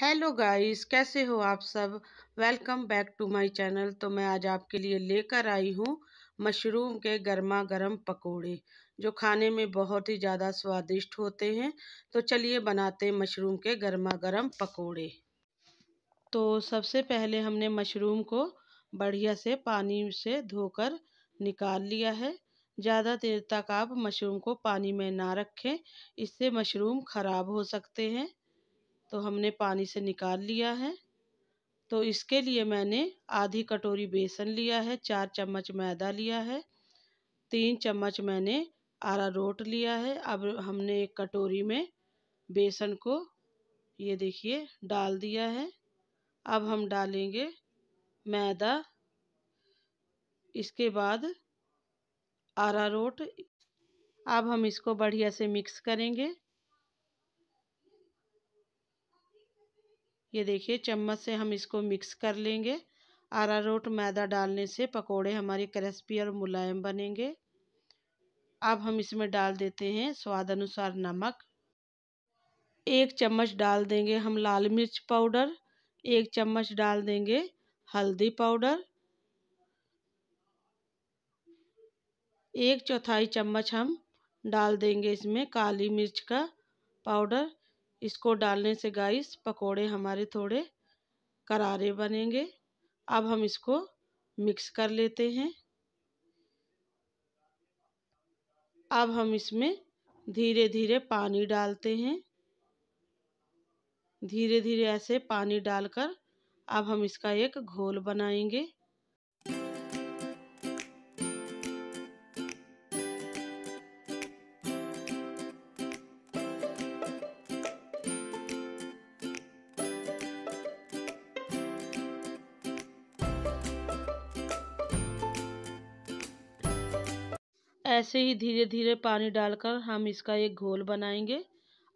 hello guys कैसे हो आप सब welcome back to my channel तो मैं आज आपके लिए लेकर आई हूँ मशरूम के गर्मा गर्म पकौड़े जो खाने में बहुत ही ज़्यादा स्वादिष्ट होते हैं तो चलिए बनाते हैं मशरूम के गर्मा गर्म पकौड़े तो सबसे पहले हमने मशरूम को बढ़िया से पानी से धोकर निकाल लिया है ज़्यादा देर तक आप मशरूम को पानी में ना रखें इससे मशरूम ख़राब हो सकते हैं तो हमने पानी से निकाल लिया है तो इसके लिए मैंने आधी कटोरी बेसन लिया है चार चम्मच मैदा लिया है तीन चम्मच मैंने आरा रोट लिया है अब हमने एक कटोरी में बेसन को ये देखिए डाल दिया है अब हम डालेंगे मैदा इसके बाद आरा रोट अब हम इसको बढ़िया से मिक्स करेंगे ये देखिए चम्मच से हम इसको मिक्स कर लेंगे आरारोट मैदा डालने से पकोड़े हमारे क्रिस्पी और मुलायम बनेंगे अब हम इसमें डाल देते हैं स्वाद अनुसार नमक एक चम्मच डाल देंगे हम लाल मिर्च पाउडर एक चम्मच डाल देंगे हल्दी पाउडर एक चौथाई चम्मच हम डाल देंगे इसमें काली मिर्च का पाउडर इसको डालने से गाइस पकोड़े हमारे थोड़े करारे बनेंगे अब हम इसको मिक्स कर लेते हैं अब हम इसमें धीरे धीरे पानी डालते हैं धीरे धीरे ऐसे पानी डालकर अब हम इसका एक घोल बनाएंगे ऐसे ही धीरे धीरे पानी डालकर हम इसका एक घोल बनाएंगे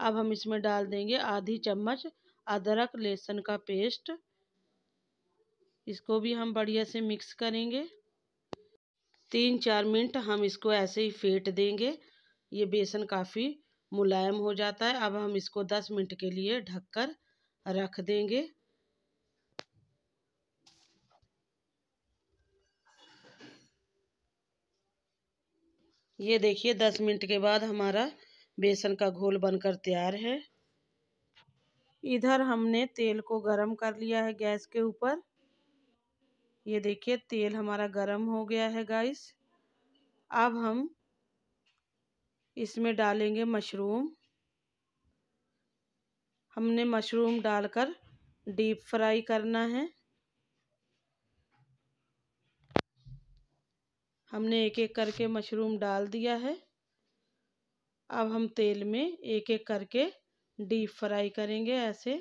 अब हम इसमें डाल देंगे आधी चम्मच अदरक लहसुन का पेस्ट इसको भी हम बढ़िया से मिक्स करेंगे तीन चार मिनट हम इसको ऐसे ही फेंट देंगे ये बेसन काफ़ी मुलायम हो जाता है अब हम इसको दस मिनट के लिए ढककर रख देंगे ये देखिए दस मिनट के बाद हमारा बेसन का घोल बनकर तैयार है इधर हमने तेल को गरम कर लिया है गैस के ऊपर ये देखिए तेल हमारा गरम हो गया है गाइस अब हम इसमें डालेंगे मशरूम हमने मशरूम डालकर डीप फ्राई करना है हमने एक एक करके मशरूम डाल दिया है अब हम तेल में एक एक करके डीप फ्राई करेंगे ऐसे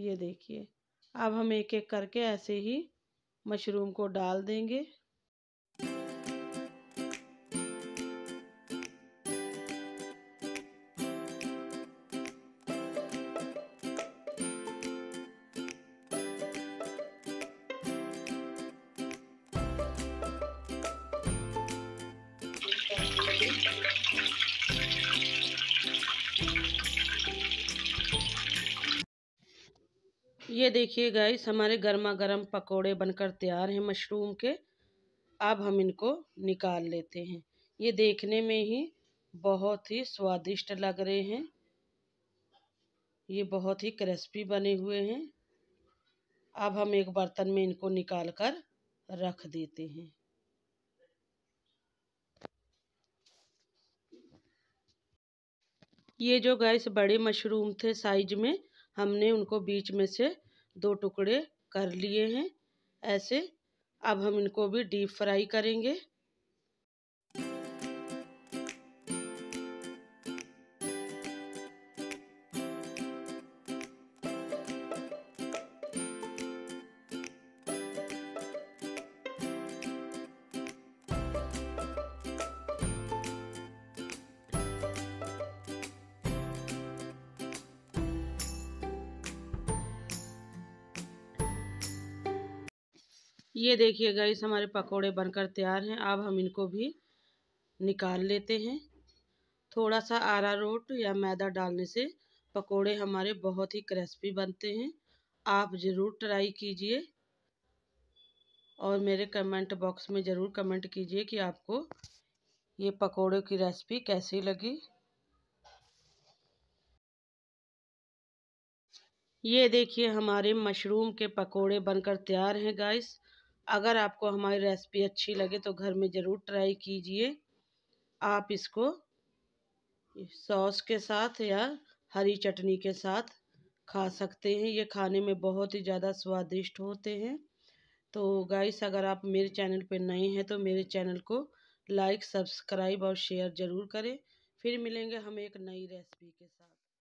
ये देखिए अब हम एक एक करके ऐसे ही मशरूम को डाल देंगे ये देखिए गाइस हमारे गर्मा गर्म पकौड़े बनकर तैयार हैं मशरूम के अब हम इनको निकाल लेते हैं ये देखने में ही बहुत ही स्वादिष्ट लग रहे हैं ये बहुत ही क्रिस्पी बने हुए हैं अब हम एक बर्तन में इनको निकाल कर रख देते हैं ये जो गैस बड़े मशरूम थे साइज में हमने उनको बीच में से दो टुकड़े कर लिए हैं ऐसे अब हम इनको भी डीप फ्राई करेंगे ये देखिए गाइस हमारे पकोड़े बनकर तैयार हैं अब हम इनको भी निकाल लेते हैं थोड़ा सा आरा रोट या मैदा डालने से पकोड़े हमारे बहुत ही क्रिस्पी बनते हैं आप ज़रूर ट्राई कीजिए और मेरे कमेंट बॉक्स में ज़रूर कमेंट कीजिए कि आपको ये पकोड़े की रेसिपी कैसी लगी ये देखिए हमारे मशरूम के पकोड़े बनकर तैयार हैं गाइस अगर आपको हमारी रेसिपी अच्छी लगे तो घर में ज़रूर ट्राई कीजिए आप इसको सॉस के साथ या हरी चटनी के साथ खा सकते हैं ये खाने में बहुत ही ज़्यादा स्वादिष्ट होते हैं तो गाइस अगर आप मेरे चैनल पर नए हैं तो मेरे चैनल को लाइक सब्सक्राइब और शेयर ज़रूर करें फिर मिलेंगे हम एक नई रेसिपी के साथ